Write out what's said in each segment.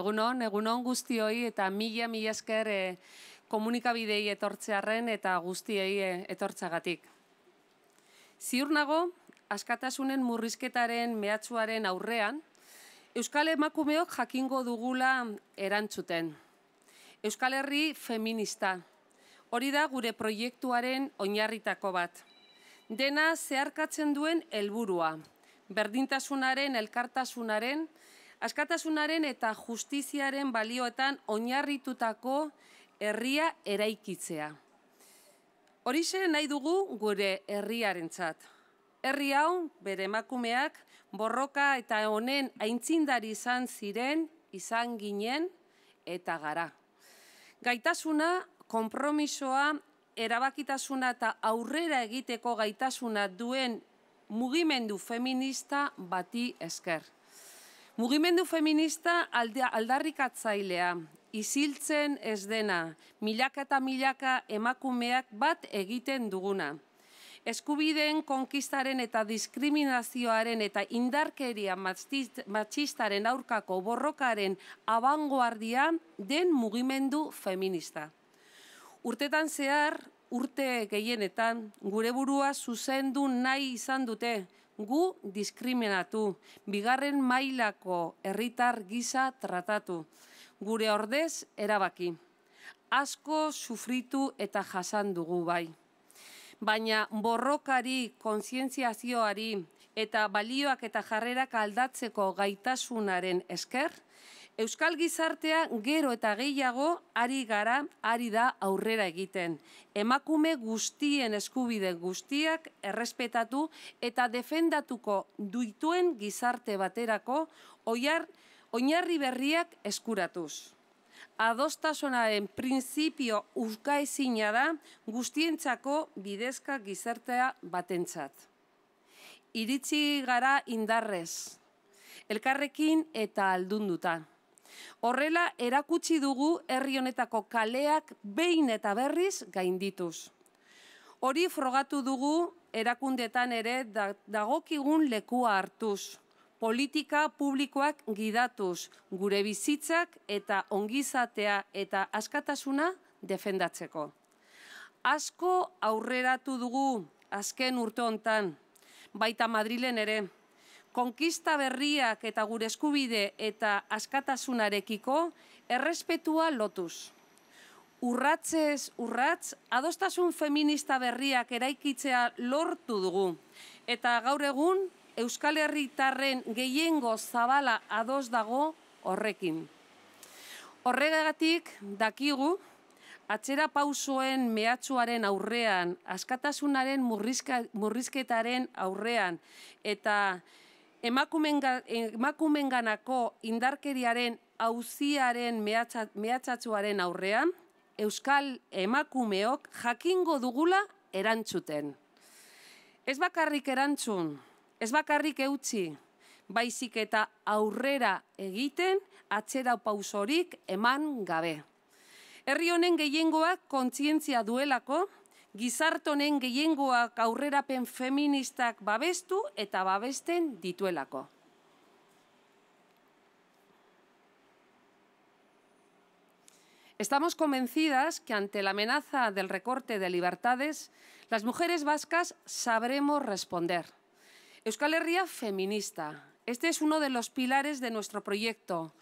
Egunon, egunon guztioi eta mila, mila esker e, eh, komunikabidei etortzearen eta guztiei eh, etortzagatik. Ziur nago, askatasunen murrizketaren mehatxuaren aurrean, Euskal Emakumeok jakingo dugula erantzuten. Euskal Herri feminista, hori da gure proiektuaren oinarritako bat. Dena zeharkatzen duen helburua, berdintasunaren, elkartasunaren, askatasunaren eta justiziaren balioetan oinarritutako herria eraikitzea. Horixe nahi dugu gure herriarentzat. Herri hau bere emakumeak borroka eta honen aintzindari izan ziren, izan ginen eta gara. Gaitasuna, konpromisoa, erabakitasuna eta aurrera egiteko gaitasuna duen mugimendu feminista bati esker. Mugimendu feminista aldarrikatzailea, isiltzen ez dena, milaka eta milaka emakumeak bat egiten duguna. Eskubideen konkistaren eta diskriminazioaren eta indarkeria matxistaren aurkako borrokaren abanguardia den mugimendu feminista. Urtetan zehar, urte gehienetan, gure burua zuzendu nahi izan dute, gu diskriminatu, bigarren mailako herritar gisa tratatu, gure ordez erabaki. Asko sufritu eta jasan dugu bai. Baina borrokari, kontzientziazioari eta balioak eta jarrerak aldatzeko gaitasunaren esker, Euskal gizartea gero eta gehiago ari gara, ari da aurrera egiten. Emakume guztien eskubide guztiak errespetatu eta defendatuko duituen gizarte baterako oiar, oinarri berriak eskuratuz. Adostasunaren printzipio uzkaezina da guztientzako bidezka gizartea batentzat. Iritsi gara indarrez, elkarrekin eta aldundutan. Horrela, erakutsi dugu herri honetako kaleak behin eta berriz gaindituz. Hori frogatu dugu erakundetan ere dagokigun lekua hartuz, politika publikoak gidatuz, gure bizitzak eta ongizatea eta askatasuna defendatzeko. Asko aurreratu dugu azken urte hontan, baita Madrilen ere, konkista berriak eta gure eskubide eta askatasunarekiko errespetua lotuz. Urratzez urratz, adostasun feminista berriak eraikitzea lortu dugu. Eta gaur egun, Euskal Herritarren gehiengo zabala ados dago horrekin. Horregatik, dakigu, atxera pausoen mehatxuaren aurrean, askatasunaren murrizketaren aurrean, eta emakumenganako indarkeriaren auziaren mehatxatuaren aurrean, Euskal emakumeok jakingo dugula erantzuten. Ez bakarrik erantzun, ez bakarrik eutxi, baizik eta aurrera egiten atxera pausorik eman gabe. Herri honen gehiengoak kontzientzia duelako, gizartonen gehiengoak aurrerapen feministak babestu eta babesten dituelako. Estamos convencidas que ante la amenaza del recorte de libertades, las mujeres vascas sabremos responder. Euskal Herria feminista. Este es uno de los pilares de nuestro proyecto,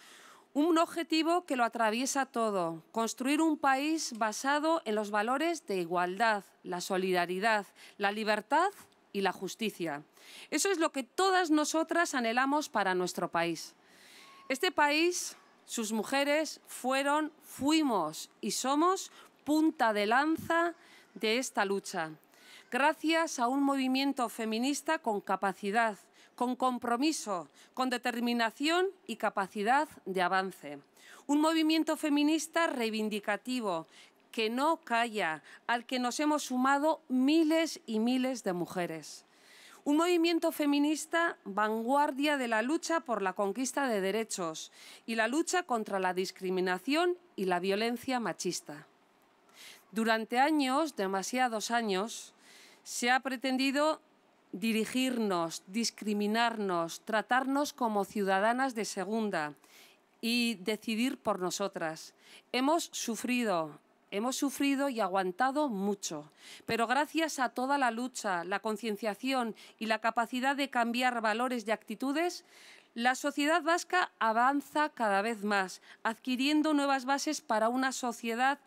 un objetivo que lo atraviesa todo, construir un país basado en los valores de igualdad, la solidaridad, la libertad y la justicia. Eso es lo que todas nosotras anhelamos para nuestro país. Este país, sus mujeres fueron, fuimos y somos punta de lanza de esta lucha. Gracias a un movimiento feminista con capacidad, con compromiso, con determinación y capacidad de avance. Un movimiento feminista reivindicativo que no calla, al que nos hemos sumado miles y miles de mujeres. Un movimiento feminista vanguardia de la lucha por la conquista de derechos y la lucha contra la discriminación y la violencia machista. Durante años, demasiados años, se ha pretendido dirigirnos, discriminarnos, tratarnos como ciudadanas de segunda y decidir por nosotras. Hemos sufrido, Hemos sufrido y aguantado mucho, pero gracias a toda la lucha, la concienciación y la capacidad de cambiar valores y actitudes, la sociedad vasca avanza cada vez más, adquiriendo nuevas bases para una sociedad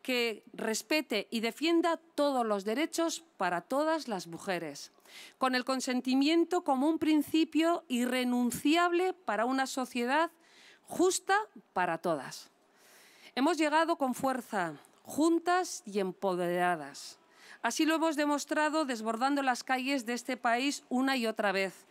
que respete y defienda todos los derechos para todas las mujeres con el consentimiento como un principio irrenunciable para una sociedad justa para todas. Hemos llegado con fuerza, juntas y empoderadas. Así lo hemos demostrado desbordando las calles de este país una y otra vez.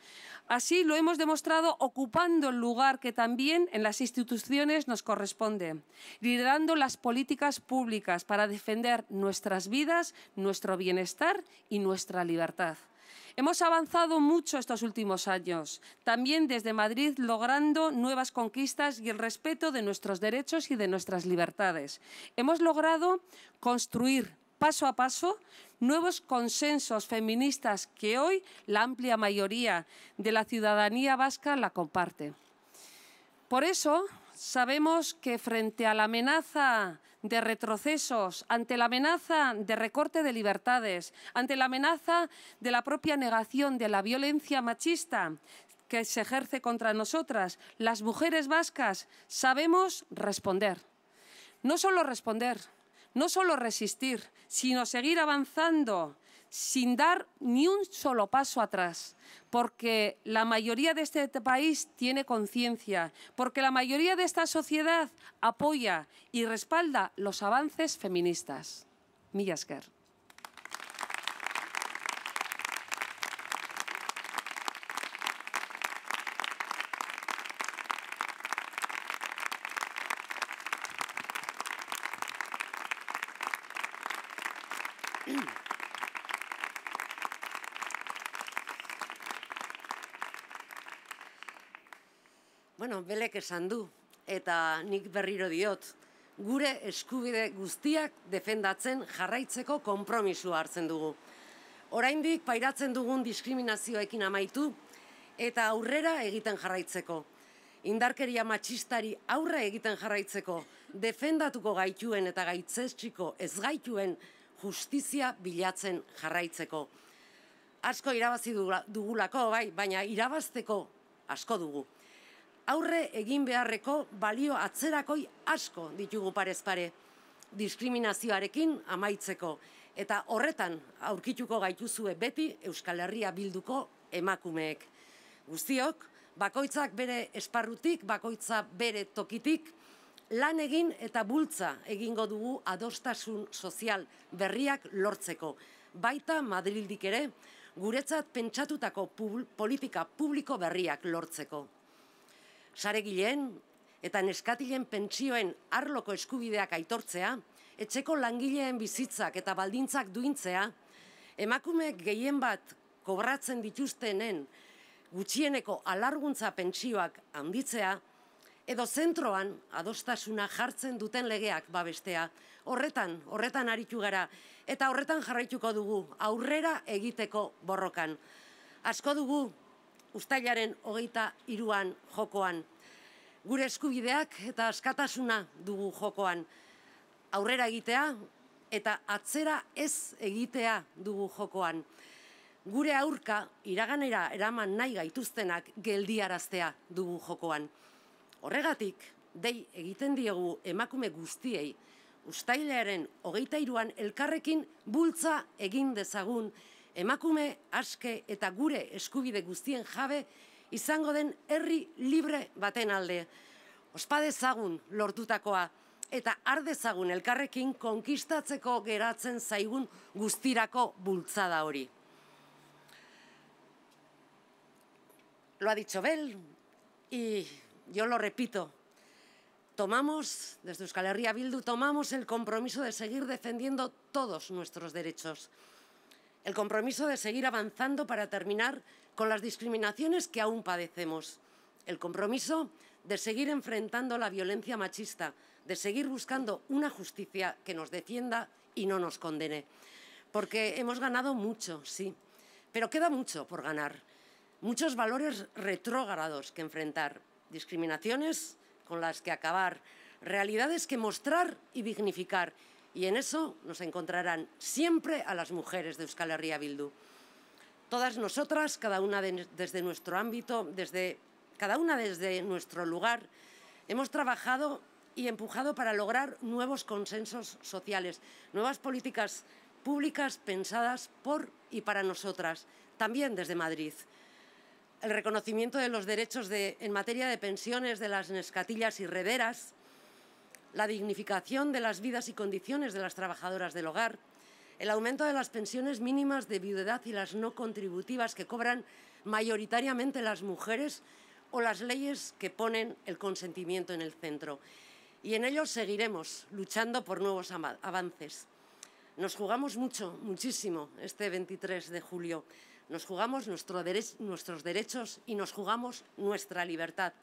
Así lo hemos demostrado ocupando el lugar que también en las instituciones nos corresponde, liderando las políticas públicas para defender nuestras vidas, nuestro bienestar y nuestra libertad. Hemos avanzado mucho estos últimos años, también desde Madrid logrando nuevas conquistas y el respeto de nuestros derechos y de nuestras libertades. Hemos logrado construir paso a paso nuevos consensos feministas que hoy la amplia mayoría de la ciudadanía vasca la comparte. Por eso, sabemos que frente a la amenaza de retrocesos, ante la amenaza de recorte de libertades, ante la amenaza de la propia negación de la violencia machista que se ejerce contra nosotras, las mujeres vascas, sabemos responder. No solo responder, no solo resistir, sino seguir avanzando sin dar ni un solo paso atrás, porque la mayoría de este país tiene conciencia, porque la mayoría de esta sociedad apoya y respalda los avances feministas. Millasker. Bueno, belek esan du, eta nik berriro diot, gure eskubide guztiak defendatzen jarraitzeko konpromisu hartzen dugu. Oraindik pairatzen dugun diskriminazioekin amaitu, eta aurrera egiten jarraitzeko. Indarkeria matxistari aurra egiten jarraitzeko, defendatuko gaituen eta gaitzestriko ez gaituen justizia bilatzen jarraitzeko. Asko irabazi dugulako, bai, baina irabazteko asko dugu aurre egin beharreko balio atzerakoi asko ditugu parezpare diskriminazioarekin amaitzeko. Eta horretan aurkituko gaituzue beti Euskal Herria bilduko emakumeek. Guztiok, bakoitzak bere esparrutik, bakoitza bere tokitik, lan egin eta bultza egingo dugu adostasun sozial berriak lortzeko. Baita Madrildik ere, guretzat pentsatutako politika publiko berriak lortzeko saregileen eta neskatilen pentsioen arloko eskubideak aitortzea, etxeko langileen bizitzak eta baldintzak duintzea, emakumeek gehien bat kobratzen dituztenen gutxieneko alarguntza pentsioak handitzea, edo zentroan adostasuna jartzen duten legeak babestea, horretan, horretan aritu gara, eta horretan jarraituko dugu aurrera egiteko borrokan. Asko dugu ustailaren hogeita iruan jokoan. Gure eskubideak eta askatasuna dugu jokoan. Aurrera egitea eta atzera ez egitea dugu jokoan. Gure aurka iraganera eraman nahi gaituztenak geldiaraztea dugu jokoan. Horregatik, dei egiten diegu emakume guztiei, ustailearen hogeita iruan elkarrekin bultza egin dezagun emakume, aske eta gure eskubide guztien jabe izango den herri libre baten alde. Ospa lortutakoa eta el carrequín elkarrekin konkistatzeko geratzen zaigun guztirako bultzada hori. Lo ha dicho Bel y yo lo repito. Tomamos, desde Euskal Herria Bildu, tomamos el compromiso de seguir defendiendo todos nuestros derechos el compromiso de seguir avanzando para terminar con las discriminaciones que aún padecemos, el compromiso de seguir enfrentando la violencia machista, de seguir buscando una justicia que nos defienda y no nos condene. Porque hemos ganado mucho, sí, pero queda mucho por ganar, muchos valores retrógrados que enfrentar, discriminaciones con las que acabar, realidades que mostrar y dignificar y en eso nos encontrarán siempre a las mujeres de Euskal Herria Bildu. Todas nosotras, cada una desde nuestro ámbito, desde, cada una desde nuestro lugar, hemos trabajado y empujado para lograr nuevos consensos sociales, nuevas políticas públicas pensadas por y para nosotras, también desde Madrid. El reconocimiento de los derechos en materia de pensiones de las nescatillas y Reveras la dignificación de las vidas y condiciones de las trabajadoras del hogar, el aumento de las pensiones mínimas de viudedad y las no contributivas que cobran mayoritariamente las mujeres o las leyes que ponen el consentimiento en el centro. Y en ello seguiremos luchando por nuevos avances. Nos jugamos mucho, muchísimo, este 23 de julio. Nos jugamos nuestros derechos y nos jugamos nuestra libertad.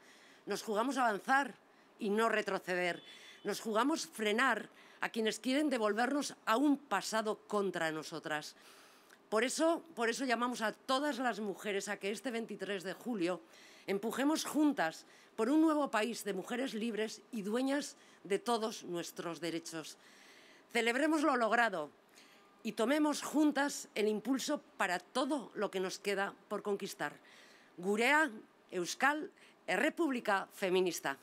Nos jugamos avanzar y no retroceder. Nos jugamos frenar a quienes quieren devolvernos a un pasado contra nosotras. Por eso, por eso llamamos a todas las mujeres a que este 23 de julio empujemos juntas por un nuevo país de mujeres libres y dueñas de todos nuestros derechos. Celebremos lo logrado y tomemos juntas el impulso para todo lo que nos queda por conquistar. Gurea, Euskal, República Feminista.